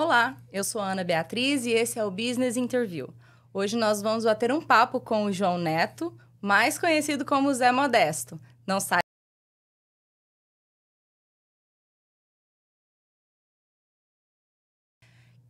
Olá, eu sou a Ana Beatriz e esse é o Business Interview. Hoje nós vamos bater um papo com o João Neto, mais conhecido como Zé Modesto. Não sai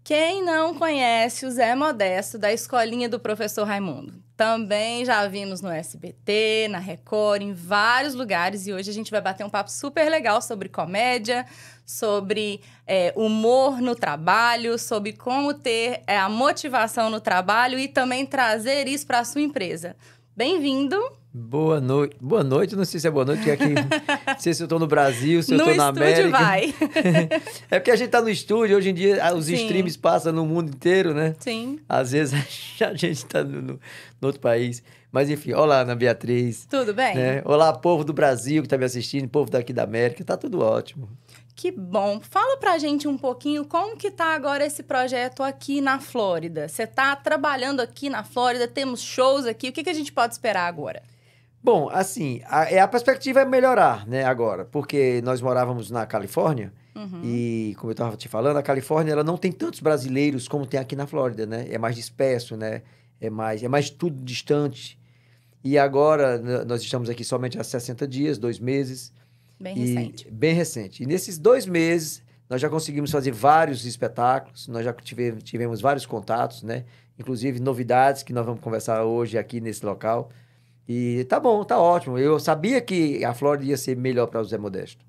Quem não conhece o Zé Modesto da escolinha do professor Raimundo? Também já vimos no SBT, na Record, em vários lugares. E hoje a gente vai bater um papo super legal sobre comédia, sobre é, humor no trabalho, sobre como ter é, a motivação no trabalho e também trazer isso para a sua empresa. Bem-vindo! Boa noite. Boa noite, não sei se é boa noite, é aqui. não sei se eu estou no Brasil, se eu estou na América. vai. é porque a gente está no estúdio, hoje em dia ah, os Sim. streams passam no mundo inteiro, né? Sim. Às vezes a gente está no, no, no, outro país. Mas enfim, olá, Ana Beatriz. Tudo bem? Né? Olá, povo do Brasil que está me assistindo, povo daqui da América, tá tudo ótimo. Que bom. Fala pra gente um pouquinho como que tá agora esse projeto aqui na Flórida. Você tá trabalhando aqui na Flórida, temos shows aqui. O que, que a gente pode esperar agora? Bom, assim, a, é, a perspectiva é melhorar, né, agora, porque nós morávamos na Califórnia uhum. e, como eu estava te falando, a Califórnia ela não tem tantos brasileiros como tem aqui na Flórida, né? É mais disperso, né? É mais, é mais tudo distante. E agora nós estamos aqui somente há 60 dias, dois meses. Bem e, recente. Bem recente. E nesses dois meses nós já conseguimos fazer vários espetáculos, nós já tivemos, tivemos vários contatos, né? Inclusive novidades que nós vamos conversar hoje aqui nesse local. E tá bom, tá ótimo. Eu sabia que a Flórida ia ser melhor para o Zé Modesto.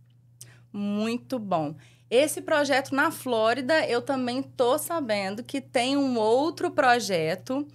Muito bom. Esse projeto na Flórida, eu também tô sabendo que tem um outro projeto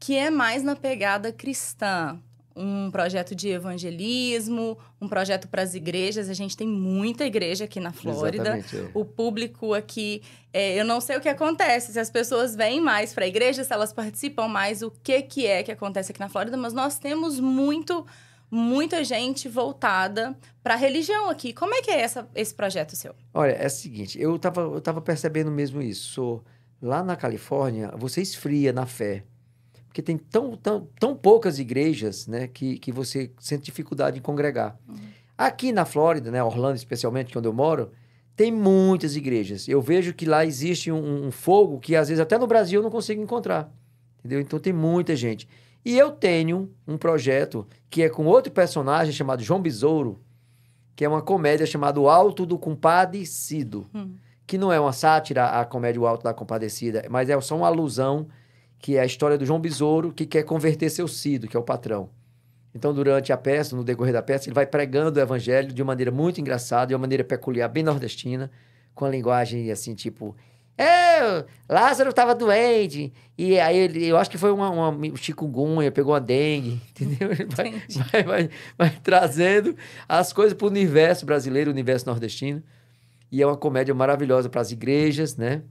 que é mais na pegada cristã um projeto de evangelismo, um projeto para as igrejas. A gente tem muita igreja aqui na Flórida. É. O público aqui, é, eu não sei o que acontece, se as pessoas vêm mais para a igreja, se elas participam mais, o que, que é que acontece aqui na Flórida, mas nós temos muito, muita gente voltada para a religião aqui. Como é que é essa, esse projeto seu? Olha, é o seguinte, eu estava eu tava percebendo mesmo isso. Lá na Califórnia, você esfria na fé. Porque tem tão, tão, tão poucas igrejas né, que, que você sente dificuldade em congregar. Uhum. Aqui na Flórida, né, Orlando especialmente, que é onde eu moro, tem muitas igrejas. Eu vejo que lá existe um, um fogo que às vezes até no Brasil eu não consigo encontrar. Entendeu? Então tem muita gente. E eu tenho um projeto que é com outro personagem chamado João Besouro, que é uma comédia chamada O Alto do Compadecido, hum. que não é uma sátira à comédia O Alto da Compadecida, mas é só uma alusão que é a história do João Besouro, que quer converter seu Cido, que é o patrão. Então, durante a peça, no decorrer da peça, ele vai pregando o evangelho de uma maneira muito engraçada, de uma maneira peculiar, bem nordestina, com a linguagem assim, tipo. Eu, é, Lázaro estava doente. E aí ele, eu acho que foi uma, uma chikungunya, pegou a dengue, entendeu? Ele vai, vai, vai, vai, trazendo as coisas para o universo brasileiro, o universo nordestino. E é uma comédia maravilhosa para as igrejas, né?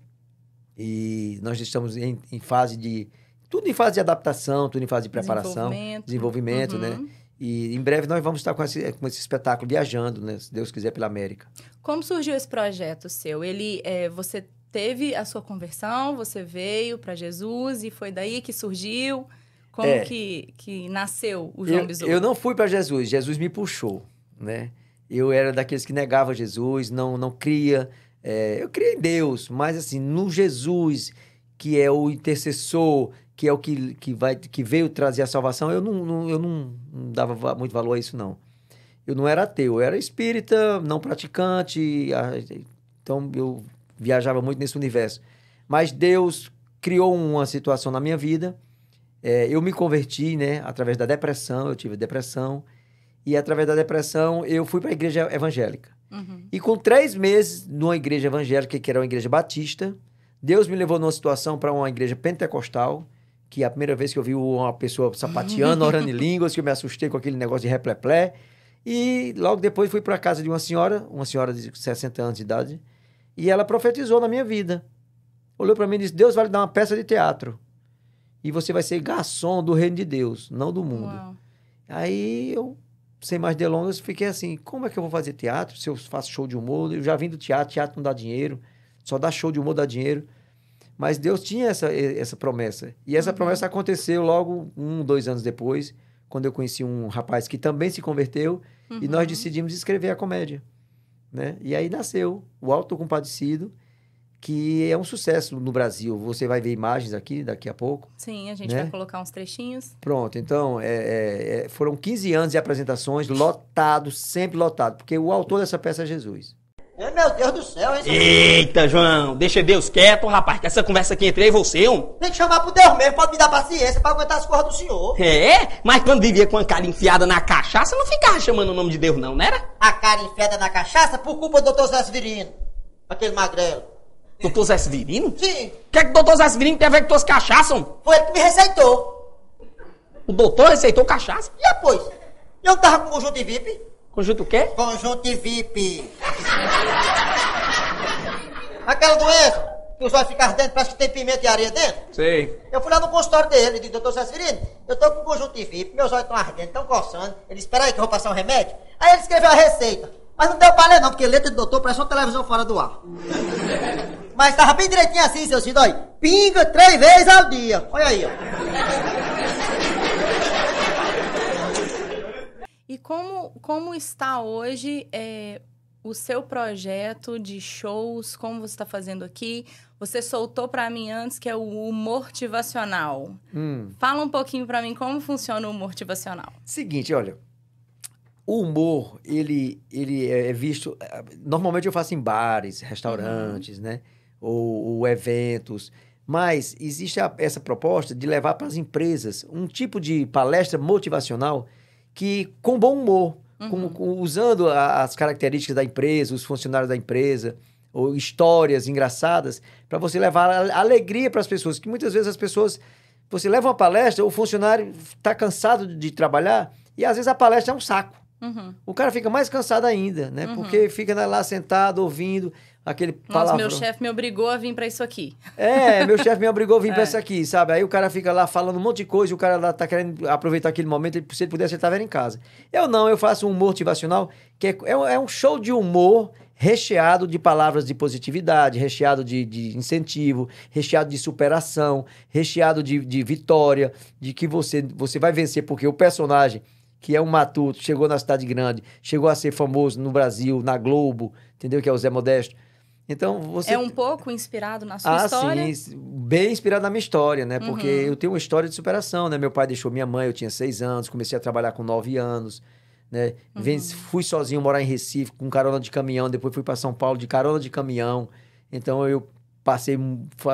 E nós estamos em, em, fase de. Tudo em fase de adaptação, tudo em fase de preparação, desenvolvimento, desenvolvimento né? uhum. né? E em breve nós vamos estar com esse, com esse espetáculo viajando, né? Se Deus quiser, pela América. Como surgiu esse projeto seu? Ele, é, você teve a sua conversão, você veio para Jesus e foi daí que surgiu. Como é, que, que nasceu o João eu, Eu não fui para Jesus, Jesus me puxou, né? Eu era daqueles que negava Jesus, não, não cria, é, eu criei em Deus, mas assim, no Jesus, que é o intercessor, que é o que, que, vai, que veio trazer a salvação, eu não, não eu não, dava muito valor a isso, não. Eu não era ateu, eu era espírita, não praticante, então eu viajava muito nesse universo. Mas Deus criou uma situação na minha vida, é, eu me converti, né, através da depressão, eu tive depressão, e através da depressão eu fui para a igreja evangélica. Uhum. E com três meses numa igreja evangélica, que era uma igreja batista, Deus me levou numa situação para uma igreja pentecostal, que a primeira vez que eu vi uma pessoa sapateando, orando em línguas, que eu me assustei com aquele negócio de repleplé. E logo depois fui para a casa de uma senhora, uma senhora de 60 anos de idade, e ela profetizou na minha vida. Olhou para mim e disse: Deus vai lhe dar uma peça de teatro. E você vai ser garçom do reino de Deus, não do mundo. Uau. Aí eu sem mais delongas, fiquei assim: como é que eu vou fazer teatro se eu faço show de humor? Eu já vim do teatro, teatro não dá dinheiro, só dá show de humor dá dinheiro. Mas Deus tinha essa, essa promessa. E essa uhum. promessa aconteceu logo um, dois anos depois, quando eu conheci um rapaz que também se converteu uhum. e nós uhum. decidimos escrever a comédia. Né? E aí nasceu o Alto Compadecido, que é um sucesso no Brasil. Você vai ver imagens aqui daqui a pouco. Sim, a gente né? vai colocar uns trechinhos. Pronto, então é, é, é foram 15 anos de apresentações, lotado, sempre lotado, porque o autor dessa peça é Jesus. É, meu Deus do céu, hein? Eita, João, deixa Deus quieto, rapaz, que essa conversa aqui entre eu e você, um. Tem que chamar pro Deus mesmo, pode me dar paciência pra aguentar as corras do senhor. É? Mas quando vivia com a cara enfiada na cachaça, não ficava chamando o nome de Deus, não, não né, era? A cara enfiada na cachaça por culpa do doutor Zé Severino, aquele magrelo. Doutor Zé Severino? Sim. O que é que o doutor Zé Severino tem a ver com tuas cachaças? Foi ele que me receitou. O doutor receitou cachaça? E depois? Eu tava com conjunto VIP. Conjunto o quê? Conjunto VIP. Aquela doença que os olhos ficam ardendo, parece que tem pimenta e areia dentro. Sei. Eu fui lá no consultório dele e disse, doutor Severino, eu tô com conjunto VIP, meus olhos estão ardendo, estão coçando. Ele disse, peraí que eu vou passar um remédio. Aí ele escreveu a receita. Mas não deu pra ler não, porque letra do doutor parece uma televisão fora do ar. Mas tava bem direitinho assim, seu Cid, olha. Pinga três vezes ao dia. Olha aí, ó. E como, como está hoje é, o seu projeto de shows? Como você está fazendo aqui? Você soltou para mim antes que é o motivacional. Hum. Fala um pouquinho para mim como funciona o motivacional. Seguinte, olha, o humor, ele, ele é visto. É, normalmente eu faço em bares, restaurantes, uhum. né? ou, ou eventos. Mas existe a, essa proposta de levar para as empresas um tipo de palestra motivacional que, com bom humor, uhum. com, com, usando a, as características da empresa, os funcionários da empresa, ou histórias engraçadas, para você levar alegria para as pessoas. Que muitas vezes as pessoas. Você leva uma palestra, o funcionário está cansado de trabalhar, e às vezes a palestra é um saco. Uhum. O cara fica mais cansado ainda, né? Uhum. Porque fica lá sentado, ouvindo aquele Mas meu chefe me obrigou a vir para isso aqui. É, meu chefe me obrigou a vir é. para isso aqui, sabe? Aí o cara fica lá falando um monte de coisa, o cara lá tá querendo aproveitar aquele momento, se ele pudesse, ele estava em casa. Eu não, eu faço um humor motivacional, que é, é, é, um show de humor recheado de palavras de positividade, recheado de, de incentivo, recheado de superação, recheado de, de vitória, de que você, você vai vencer, porque o personagem que é um matuto, chegou na cidade grande, chegou a ser famoso no Brasil, na Globo, entendeu? Que é o Zé Modesto então você é um pouco inspirado na sua ah, história? Sim, bem inspirado na minha história, né? Porque uhum. eu tenho uma história de superação, né? Meu pai deixou minha mãe, eu tinha seis anos, comecei a trabalhar com nove anos, né? Uhum. Fui sozinho morar em Recife com carona de caminhão, depois fui para São Paulo de carona de caminhão. Então eu passei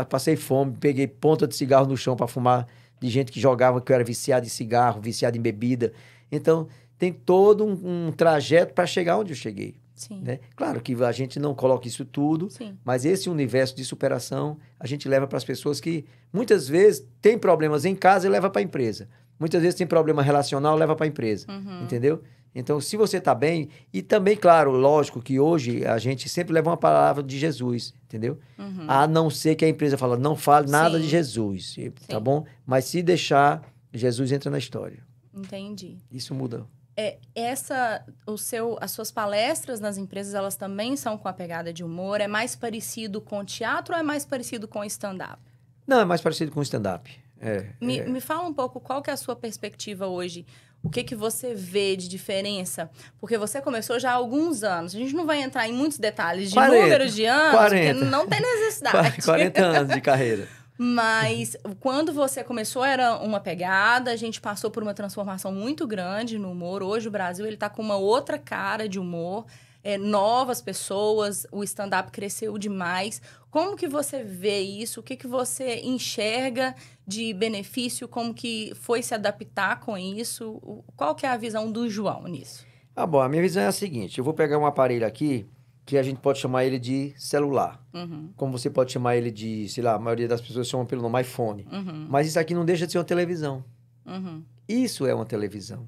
passei fome, peguei ponta de cigarro no chão para fumar de gente que jogava que eu era viciado em cigarro, viciado em bebida. Então tem todo um, um trajeto para chegar onde eu cheguei. Sim. Né? Claro que a gente não coloca isso tudo, Sim. mas esse universo de superação a gente leva para as pessoas que muitas vezes têm problemas em casa e leva para a empresa. Muitas vezes tem problema relacional, leva para a empresa. Uhum. Entendeu? Então, se você está bem, e também, claro, lógico que hoje a gente sempre leva uma palavra de Jesus, entendeu? Uhum. A não ser que a empresa fala, não fale nada Sim. de Jesus, tá bom? Mas se deixar, Jesus entra na história. Entendi. Isso muda é, essa, o seu, as suas palestras nas empresas, elas também são com a pegada de humor? É mais parecido com teatro ou é mais parecido com stand-up? Não, é mais parecido com stand-up. É, me, é. me fala um pouco qual que é a sua perspectiva hoje. O que, que você vê de diferença? Porque você começou já há alguns anos. A gente não vai entrar em muitos detalhes de 40, números de anos, 40, porque não tem necessidade. 40 anos de carreira. Mas quando você começou era uma pegada, a gente passou por uma transformação muito grande no humor. Hoje o Brasil ele tá com uma outra cara de humor, é, novas pessoas, o stand-up cresceu demais. Como que você vê isso? O que, que você enxerga de benefício? Como que foi se adaptar com isso? Qual que é a visão do João nisso? Ah, bom, a minha visão é a seguinte, eu vou pegar um aparelho aqui, que a gente pode chamar ele de celular. Uhum. Como você pode chamar ele de, sei lá, a maioria das pessoas chama pelo nome iPhone. Uhum. Mas isso aqui não deixa de ser uma televisão. Uhum. Isso é uma televisão.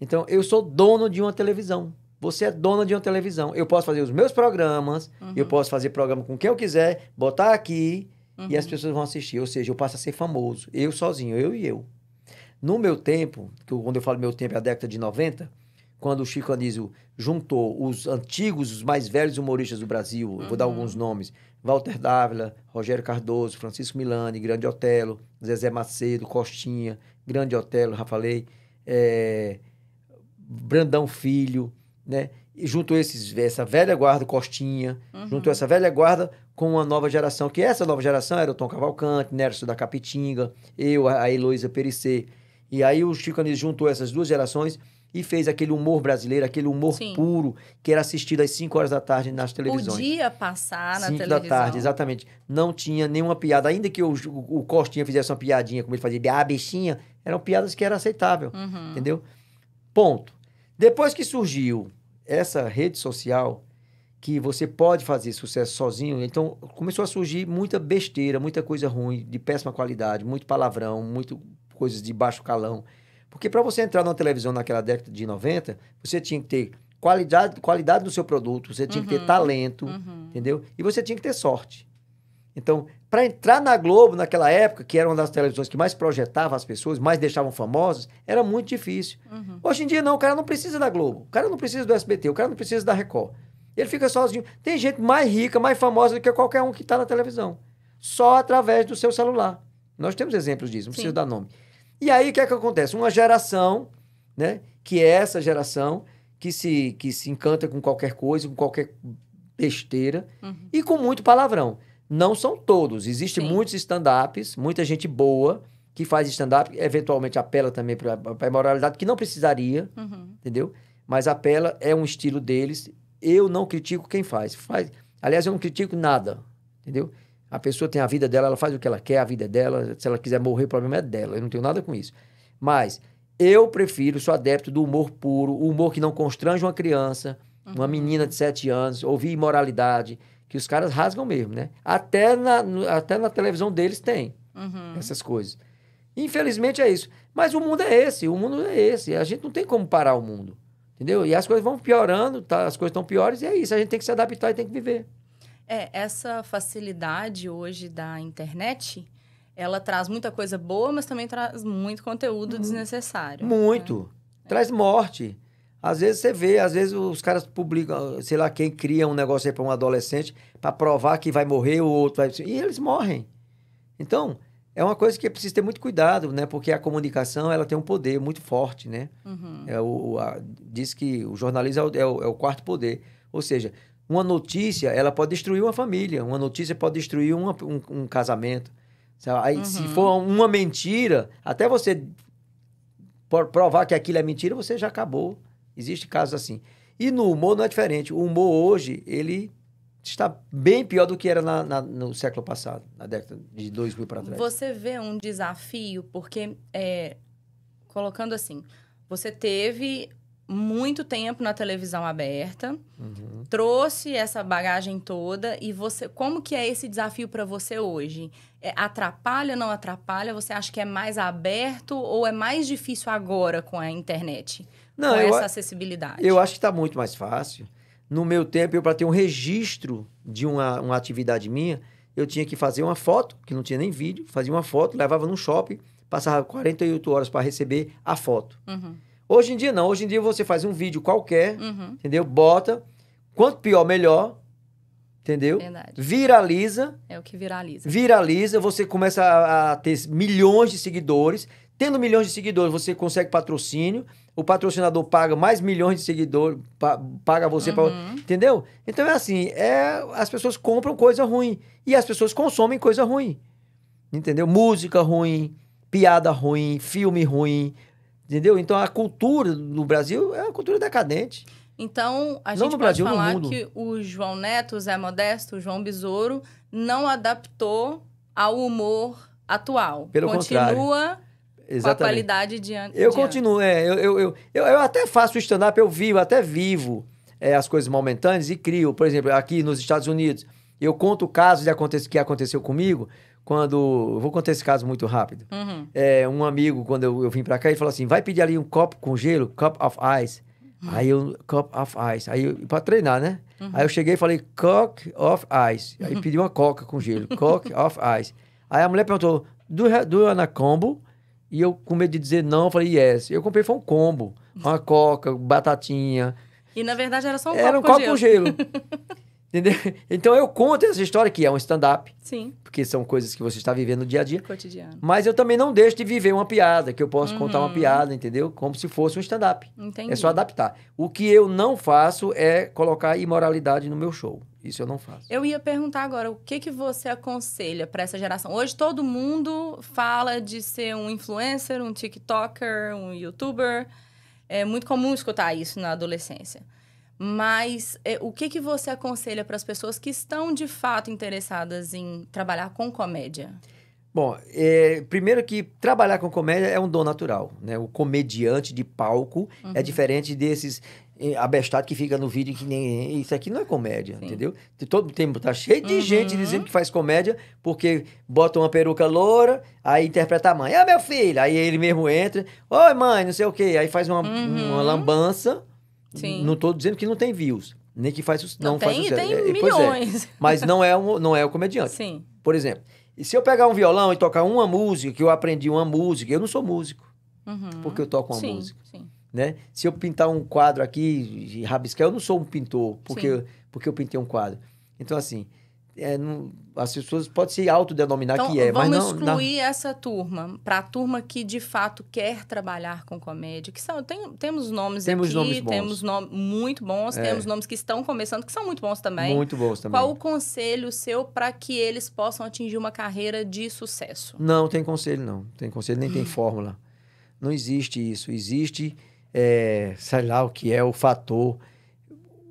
Então, eu sou dono de uma televisão. Você é dona de uma televisão. Eu posso fazer os meus programas, uhum. eu posso fazer programa com quem eu quiser, botar aqui e as uhum. pessoas vão assistir. Ou seja, eu passo a ser famoso. Eu sozinho, eu e eu. No meu tempo, quando eu falo meu tempo é a década de 90, quando o Chico Anísio juntou os antigos, os mais velhos humoristas do Brasil, uhum. vou dar uhum. alguns nomes, Walter Dávila, Rogério Cardoso, Francisco Milani, Grande Otelo, Zezé Macedo, Costinha, Grande Otelo, já falei, é, Brandão Filho, né? E junto esses, essa velha guarda, Costinha, uhum. junto essa velha guarda com uma nova geração, que essa nova geração era o Tom Cavalcante, Nércio da Capitinga, eu, a Heloísa Perissé. E aí o Chico Anísio juntou essas duas gerações e fez aquele humor brasileiro, aquele humor Sim. puro, que era assistido às 5 horas da tarde nas televisões. Podia passar na cinco televisão. 5 da tarde, exatamente. Não tinha nenhuma piada. Ainda que o, o Costinha fizesse uma piadinha, como ele fazia, ah, bichinha, eram piadas que era aceitável, uhum. entendeu? Ponto. Depois que surgiu essa rede social, que você pode fazer sucesso sozinho, então começou a surgir muita besteira, muita coisa ruim, de péssima qualidade, muito palavrão, muito coisas de baixo calão. Porque para você entrar na televisão naquela década de 90, você tinha que ter qualidade, qualidade do seu produto, você tinha uhum. que ter uhum. talento, uhum. entendeu? E você tinha que ter sorte. Então, para entrar na Globo naquela época, que era uma das televisões que mais projetava as pessoas, mais deixavam famosas, era muito difícil. Uhum. Hoje em dia não, o cara não precisa da Globo, o cara não precisa do SBT, o cara não precisa da Record. Ele fica sozinho. Tem gente mais rica, mais famosa do que qualquer um que está na televisão. Só através do seu celular. Nós temos exemplos disso, não Sim. preciso dar nome. E aí o que é que acontece? Uma geração, né? Que é essa geração que se, que se encanta com qualquer coisa, com qualquer besteira uhum. e com muito palavrão. Não são todos. Existem muitos stand-ups, muita gente boa que faz stand-up, eventualmente apela também para a imoralidade, que não precisaria, uhum. entendeu? Mas apela, é um estilo deles. Eu não critico quem faz. faz. Aliás, eu não critico nada, entendeu? A pessoa tem a vida dela, ela faz o que ela quer, a vida é dela. Se ela quiser morrer, o problema é dela. Eu não tenho nada com isso. Mas eu prefiro, sou adepto do humor puro, o humor que não constrange uma criança, uhum. uma menina de 7 anos, ouvir imoralidade, que os caras rasgam mesmo, né? Até na, até na televisão deles tem uhum. essas coisas. Infelizmente é isso. Mas o mundo é esse, o mundo é esse. A gente não tem como parar o mundo. Entendeu? E as coisas vão piorando, tá? as coisas estão piores, e é isso. A gente tem que se adaptar e tem que viver. É, essa facilidade hoje da internet, ela traz muita coisa boa, mas também traz muito conteúdo uhum. desnecessário. Muito. Né? Traz morte. Às vezes você vê, às vezes os caras publicam, sei lá, quem cria um negócio aí para um adolescente para provar que vai morrer ou outro vai. E eles morrem. Então, é uma coisa que precisa ter muito cuidado, né? Porque a comunicação ela tem um poder muito forte, né? Uhum. É o, a, diz que o jornalismo é o, é o, é o quarto poder. Ou seja, uma notícia, ela pode destruir uma família. Uma notícia pode destruir uma, um, um, casamento. Aí, uhum. Se for uma mentira, até você provar que aquilo é mentira, você já acabou. Existe casos assim. E no humor não é diferente. O humor hoje, ele está bem pior do que era na, na, no século passado, na década de 2000 para trás. Você vê um desafio, porque, é, colocando assim, você teve muito tempo na televisão aberta, uhum. trouxe essa bagagem toda e você, como que é esse desafio para você hoje? É, atrapalha, não atrapalha? Você acha que é mais aberto ou é mais difícil agora com a internet? Não, com eu, essa acessibilidade? Eu acho que está muito mais fácil. No meu tempo, eu para ter um registro de uma, uma atividade minha, eu tinha que fazer uma foto, que não tinha nem vídeo, fazia uma foto, levava no shopping, passava 48 horas para receber a foto. Uhum. Hoje em dia não, hoje em dia você faz um vídeo qualquer, uhum. entendeu? Bota, quanto pior melhor, entendeu? Verdade. Viraliza. É o que viraliza. Viraliza, você começa a, a ter milhões de seguidores. Tendo milhões de seguidores, você consegue patrocínio. O patrocinador paga mais milhões de seguidores, pa, paga você uhum. entendeu? Então é assim, é as pessoas compram coisa ruim e as pessoas consomem coisa ruim. Entendeu? Música ruim, piada ruim, filme ruim, Entendeu? Então a cultura no Brasil é uma cultura decadente. Então, a gente pode Brasil, falar que o João Neto, o Zé Modesto, o João Besouro não adaptou ao humor atual. Pelo Continua contrário. com a qualidade de antes. Eu continuo, é, eu, eu, eu, eu, até faço stand-up, eu vivo, até vivo é, as coisas momentâneas e crio. Por exemplo, aqui nos Estados Unidos, eu conto o caso de aconte... que aconteceu comigo quando. Vou contar esse caso muito rápido. Uhum. É, um amigo, quando eu, eu vim pra cá, ele falou assim: vai pedir ali um copo com gelo, cup of ice. Uhum. Aí eu, cup of ice. Aí, para pra treinar, né? Uhum. Aí eu cheguei e falei, cup of ice. Aí uhum. pedi uma coca com gelo, cup of ice. Aí a mulher perguntou, do, do Anacombo? E eu, com medo de dizer não, falei, yes. Eu comprei, foi um combo. Uma coca, batatinha. E na verdade era só um era copo um com copo gelo. com gelo. Entendeu? Então eu conto essa história que é um stand-up. Sim. Porque são coisas que você está vivendo no dia a dia. Cotidiano. Mas eu também não deixo de viver uma piada, que eu posso uhum. contar uma uhum. piada, entendeu? Como se fosse um stand-up. Entendi. É só adaptar. O que eu não faço é colocar imoralidade no meu show. Isso eu não faço. Eu ia perguntar agora, o que que você aconselha para essa geração? Hoje todo mundo fala de ser um influencer, um TikToker, um YouTuber. É muito comum escutar isso na adolescência. Mas é, o que, que você aconselha para as pessoas que estão de fato interessadas em trabalhar com comédia? Bom, é, primeiro que trabalhar com comédia é um dom natural, né? O comediante de palco é uhum. é diferente desses é, abestado que fica no vídeo que nem isso aqui não é comédia, Sim. entendeu? Todo tempo tá cheio de uhum. gente dizendo que faz comédia porque bota uma peruca loura, aí interpreta a mãe, ah meu filho, aí ele mesmo entra, oi mãe, não sei o quê, aí faz uma, uhum. uma lambança Sim. Não estou dizendo que não tem views, nem que faz, não, não tem, faz sucesso. Tem é, é, é. milhões. É. Mas não é, um, não é o comediante. Sim. Por exemplo, se eu pegar um violão e tocar uma música, que eu aprendi uma música, eu não sou músico, uhum. porque eu toco uma sim, música. Sim. Né? Se eu pintar um quadro aqui e rabiscar, eu não sou um pintor, porque, porque eu pintei um quadro. Então, assim, é, não, as pessoas podem se autodenominar então, que é, mas não... Vamos excluir não... essa turma, para a turma que de fato quer trabalhar com comédia, que são, tem, temos nomes temos aqui, nomes bons. temos nomes muito bons, é. temos nomes que estão começando, que são muito bons também. Muito bons também. Qual o conselho seu para que eles possam atingir uma carreira de sucesso? Não, tem conselho não, tem conselho, nem hum. tem fórmula. Não existe isso, existe, é, sei lá o que é, o fator...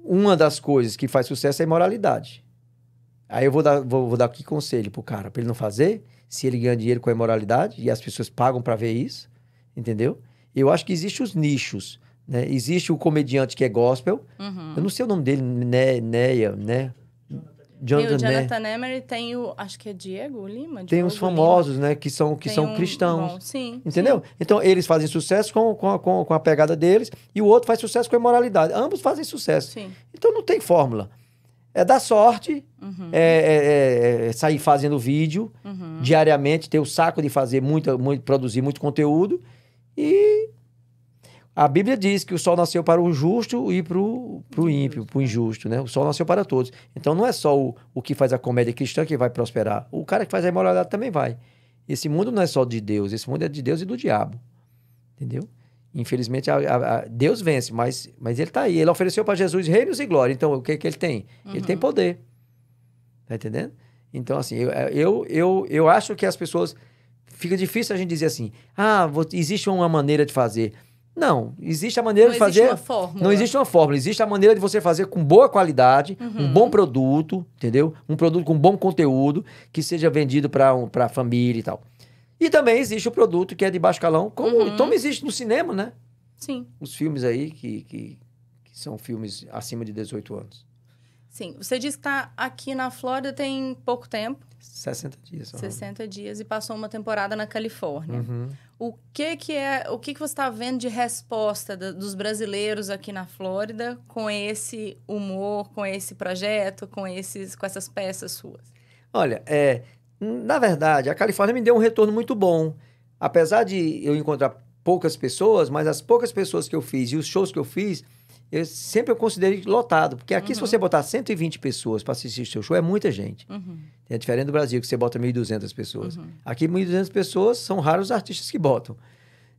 Uma das coisas que faz sucesso é a imoralidade. Aí eu vou dar, vou, vou dar que conselho pro cara? Pra ele não fazer, se ele ganha dinheiro com a imoralidade, e as pessoas pagam para ver isso, entendeu? Eu acho que existem os nichos, né? Existe o comediante que é gospel, uhum. eu não sei o nome dele, né, Neia, né? Jonathan, e o Jonathan né? Emery tem o, acho que é Diego Lima. Diego tem uns famosos, Lima. né, que são, que são um... cristãos. Bom, sim. Entendeu? Sim. Então, eles fazem sucesso com, com, com, com a pegada deles e o outro faz sucesso com a imoralidade. Ambos fazem sucesso. Sim. Então, não tem fórmula é dar sorte, uhum. É, é, é, é, sair fazendo vídeo uhum. diariamente, ter o saco de fazer muito, muito, produzir muito conteúdo. E a Bíblia diz que o sol nasceu para o justo e para o ímpio, para o injusto, né? O sol nasceu para todos. Então não é só o, o que faz a comédia cristã que vai prosperar. O cara que faz a imoralidade também vai. Esse mundo não é só de Deus, esse mundo é de Deus e do diabo. Entendeu? Infelizmente, a, a, a Deus vence, mas, mas ele está aí. Ele ofereceu para Jesus reinos e glória. Então, o que, que ele tem? Uhum. Ele tem uhum. poder. Tá entendendo? Então, assim, eu, eu, eu, eu acho que as pessoas. Fica difícil a gente dizer assim: ah, vou, existe uma maneira de fazer. Não, existe a maneira não de fazer. Não existe uma fórmula. Não existe uma fórmula. Existe a maneira de você fazer com boa qualidade, uhum. um bom produto, entendeu? Um produto com bom conteúdo, que seja vendido para um, a família e tal. E também existe o produto que é de baixo calão, como uhum. existe no cinema, né? Sim. Os filmes aí que, que, que, são filmes acima de 18 anos. Sim. Você disse que está aqui na Flórida tem pouco tempo. 60 dias. Só. 60 dias e passou uma temporada na Califórnia. Uhum. O que que é, o que que você está vendo de resposta dos brasileiros aqui na Flórida com esse humor, com esse projeto, com esses, com essas peças suas? Olha, é, na verdade, a Califórnia me deu um retorno muito bom. Apesar de eu encontrar poucas pessoas, mas as poucas pessoas que eu fiz e os shows que eu fiz, eu sempre eu considerei lotado. Porque aqui, uhum. se você botar 120 pessoas para assistir o seu show, é muita gente. Uhum. É diferente do Brasil, que você bota 1.200 pessoas. Uhum. Aqui, 1.200 pessoas são raros os artistas que botam.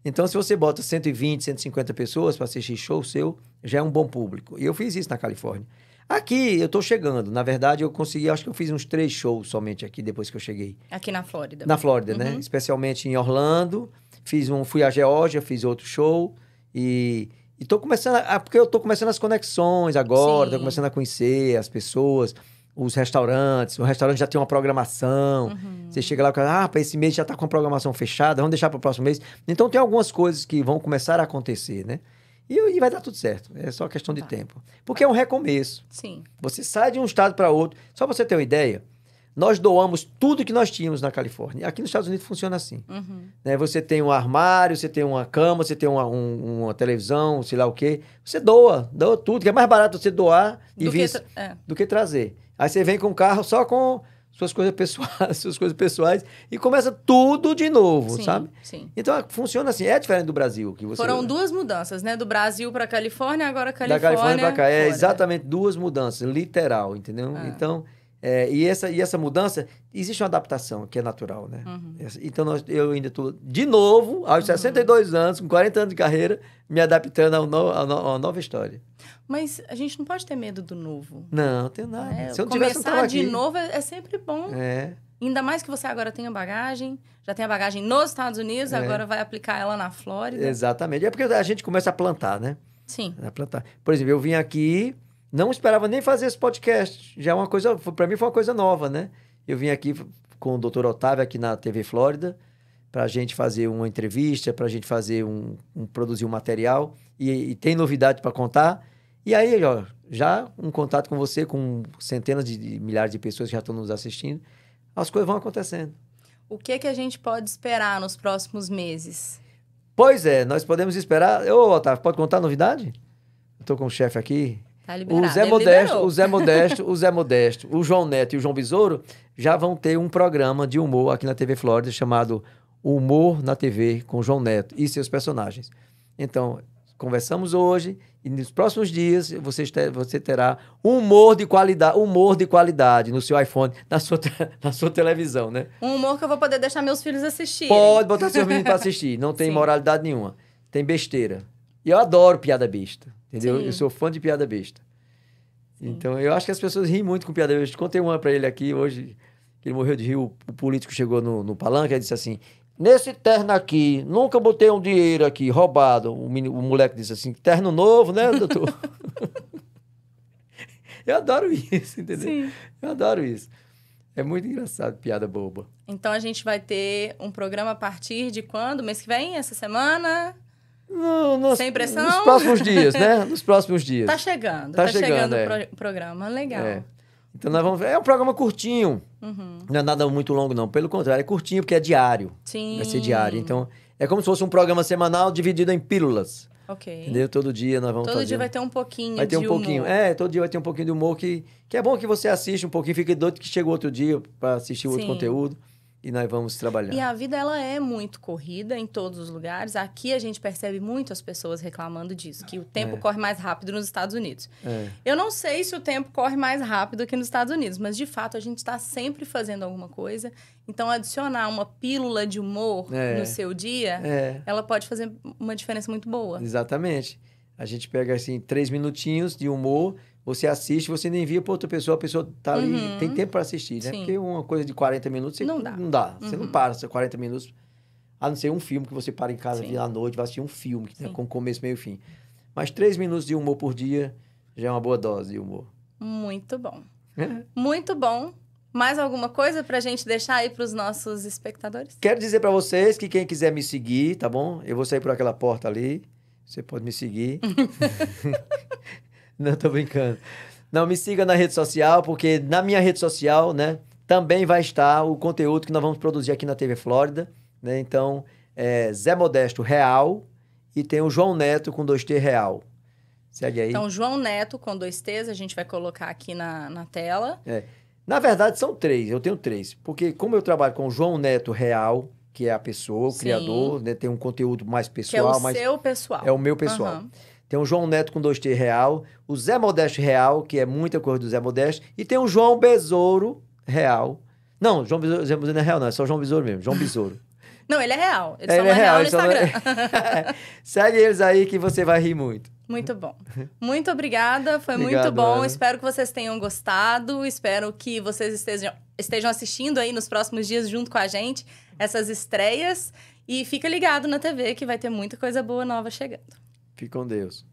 Então, se você bota 120, 150 pessoas para assistir show seu, já é um bom público. E eu fiz isso na Califórnia. Aqui eu tô chegando. Na verdade, eu consegui, acho que eu fiz uns três shows somente aqui depois que eu cheguei. Aqui na Flórida. Na Flórida, né? uhum. né? Especialmente em Orlando. Fiz um, fui à Geórgia, fiz outro show e e tô começando a, porque eu tô começando as conexões agora, Sim. tô começando a conhecer as pessoas, os restaurantes, o restaurante já tem uma programação. Uhum. Você chega lá e fala, ah, para esse mês já tá com a programação fechada, vamos deixar para o próximo mês. Então tem algumas coisas que vão começar a acontecer, né? E, e, vai dar tudo certo. É só questão de tá. tempo. Porque é um recomeço. Sim. Você sai de um estado para outro. Só para você ter uma ideia, nós doamos tudo que nós tínhamos na Califórnia. Aqui nos Estados Unidos funciona assim. Uhum. Né? Você tem um armário, você tem uma cama, você tem uma, um, uma televisão, sei lá o quê. Você doa, doa tudo, que é mais barato você doar e do, vir, que, é. do que trazer. Aí você vem com o carro só com suas coisas pessoais, suas coisas pessoais e começa tudo de novo, sim, sabe? Sim. Então é, funciona assim, é diferente do Brasil que você. Foram duas mudanças, né? Do Brasil para Califórnia, agora Califórnia. Da Califórnia para cá, fora. é exatamente duas mudanças, literal, entendeu? Ah. Então é, e, essa, e essa mudança, existe uma adaptação que é natural, né? Uhum. Então, nós, eu ainda estou, de novo, aos uhum. 62 anos, com 40 anos de carreira, me adaptando a, um no, a, no, a uma nova história. Mas a gente não pode ter medo do novo. Não, tem nada. É, Se eu não começar tivesse, eu de aqui. novo é, é, sempre bom. É. Ainda mais que você agora tenha bagagem, já tem a bagagem nos Estados Unidos, é. agora vai aplicar ela na Flórida. Exatamente. É porque a gente começa a plantar, né? Sim. A plantar. Por exemplo, eu vim aqui não esperava nem fazer esse podcast. Já é uma coisa, para mim foi uma coisa nova, né? Eu vim aqui com o Dr. Otávio aqui na TV Flórida para a gente fazer uma entrevista, para a gente fazer um, um, produzir um material e, e tem novidade para contar. E aí, ó, já um contato com você, com centenas de, de milhares de pessoas que já estão nos assistindo, as coisas vão acontecendo. O que é que a gente pode esperar nos próximos meses? Pois é, nós podemos esperar. Ô, Otávio, pode contar a novidade? Estou com o chefe aqui, Tá liberado. O Zé, Modesto, o Zé Modesto, o Zé Modesto, o João Neto e o João Besouro já vão ter um programa de humor aqui na TV Flórida chamado Humor na TV com João Neto e seus personagens. Então, conversamos hoje e nos próximos dias você, você terá humor de qualidade, humor de qualidade no seu iPhone, na sua, na sua televisão, né? Um humor que eu vou poder deixar meus filhos assistir. Pode botar seus filhos para assistir, não tem Sim. moralidade nenhuma. Tem besteira. E eu adoro piada besta, entendeu? Sim. Eu sou fã de piada besta. Então, eu acho que as pessoas riem muito com piada besta. Contei uma para ele aqui hoje, que ele morreu de rio, o político chegou no, no palanque e disse assim, nesse terno aqui, nunca botei um dinheiro aqui, roubado. O, menino, o moleque disse assim, terno novo, né, doutor? eu adoro isso, entendeu? Sim. Eu adoro isso. É muito engraçado, piada boba. Então a gente vai ter um programa a partir de quando? Mês que vem? Essa semana? No, impressão Sem pressão? Nos próximos dias, né? Nos próximos dias. tá chegando. Tá, tá chegando, chegando é. o pro programa. Legal. É. Então nós vamos ver. É um programa curtinho. Uhum. Não é nada muito longo, não. Pelo contrário, é curtinho porque é diário. Sim. Vai ser diário. Então é como se fosse um programa semanal dividido em pílulas. Ok. Entendeu? Todo dia nós vamos Todo fazendo. dia vai ter um pouquinho Vai ter um pouquinho. Humor. É, todo dia vai ter um pouquinho de humor que, que é bom que você assiste um pouquinho, fique doido que chega outro dia para assistir Sim. outro conteúdo e nós vamos trabalhar. E a vida ela é muito corrida em todos os lugares. Aqui a gente percebe muito as pessoas reclamando disso, que o tempo é. corre mais rápido nos Estados Unidos. É. Eu não sei se o tempo corre mais rápido aqui nos Estados Unidos, mas de fato a gente está sempre fazendo alguma coisa. Então adicionar uma pílula de humor é. no seu dia, é. ela pode fazer uma diferença muito boa. Exatamente. A gente pega assim três minutinhos de humor você assiste, você nem envia para outra pessoa, a pessoa tá ali, uhum. tem tempo para assistir, né? Sim. Porque uma coisa de 40 minutos você não dá. Não dá. Uhum. Você não uhum. para 40 minutos, a não ser um filme que você para em casa à noite, vai assistir um filme que né? com começo, meio e fim. Mas três minutos de humor por dia já é uma boa dose de humor. Muito bom. É. Muito bom. Mais alguma coisa para a gente deixar aí para os nossos espectadores? Quero dizer para vocês que quem quiser me seguir, tá bom? Eu vou sair por aquela porta ali. Você pode me seguir. Não, tô brincando. Não, me siga na rede social, porque na minha rede social, né, também vai estar o conteúdo que nós vamos produzir aqui na TV Flórida, né? Então, é Zé Modesto Real e tem o João Neto com 2T Real. Segue aí. Então, João Neto com dois T's, a gente vai colocar aqui na, na tela. É. Na verdade, são três, eu tenho três. Porque como eu trabalho com o João Neto Real, que é a pessoa, o Sim. criador, né, tem um conteúdo mais pessoal. Que é o mais... seu pessoal. É o meu pessoal. Uhum. Tem o João Neto com dois t real, o Zé Modesto real, que é muita coisa do Zé Modesto, e tem o João Besouro real. Não, João Besouro, Zé não é real, não, é só João Besouro mesmo, João Besouro. não, ele é real. Ele, é, é, é real, real no é Instagram. Não... Segue eles aí que você vai rir muito. Muito bom. Muito obrigada, foi Obrigado, muito bom. Ana. Espero que vocês tenham gostado. Espero que vocês estejam, estejam assistindo aí nos próximos dias junto com a gente essas estreias. E fica ligado na TV que vai ter muita coisa boa nova chegando. Fique com Deus.